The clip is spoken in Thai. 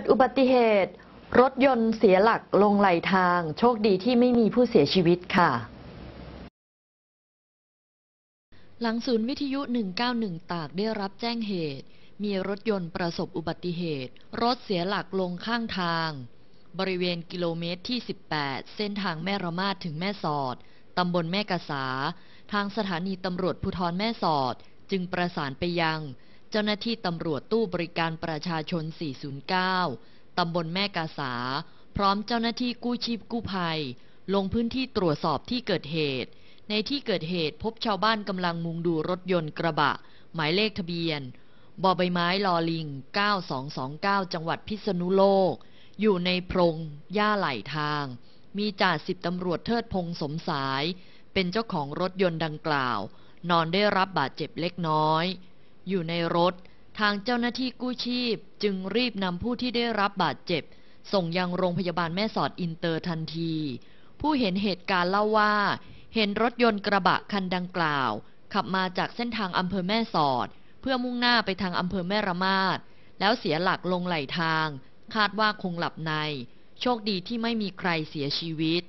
ดอุบัติเหตุ รถยนต์เสียหลักลงไหลทาง โชคดีที่ไม่มีผู้เสียชีวิตค่ะ หลังศูนย์วิทยุ 191 ตากได้รับแจ้งเหตุ มีรถยนต์ประสบอุบัติเหตุ รถเสียหลักลงข้างทาง บริเวณกิโลเมตรที่ 18 เส้นทางแม่ระมาดถึงแม่สอดตำบลแม่กะสาทางสถานีตำรวจภูธรแม่สอดจึงประสานไปยังเจ้าหน้าที่ตำรวจตู้บริการประชาชน 409 ตำบลแม่กาสาพร้อมเจ้าหน้าที่กู้ชีพกู้ภัย ลงพื้นที่ตรวจสอบที่เกิดเหตุ ในที่เกิดเหตุพบชาวบ้านกำลังมุงดูรถยนต์กระบะ หมายเลขทะเบียน บอใบไม้ลอลิง 9229 จังหวัดพิษณุโลก อยู่ในพรงหญ้าไหลทาง มีจ่าสิบตำรวจเทิดพงสมสาย เป็นเจ้าของรถยนต์ดังกล่าว นอนได้รับบาดเจ็บเล็กน้อยอยู่ในรถ ทางเจ้าหน้าที่กู้ชีพ จึงรีบนำผู้ที่ได้รับบาดเจ็บ ส่งยังโรงพยาบาลแม่สอดอินเตอร์ทันที ผู้เห็นเหตุการณ์เล่าว่า เห็นรถยนต์กระบะคันดังกล่าว ขับมาจากเส้นทางอำเภอแม่สอด เพื่อมุ่งหน้าไปทางอำเภอแม่ระมาดแล้วเสียหลักลงไหลทาง คาดว่าคงหลับใน โชคดีที่ไม่มีใครเสียชีวิต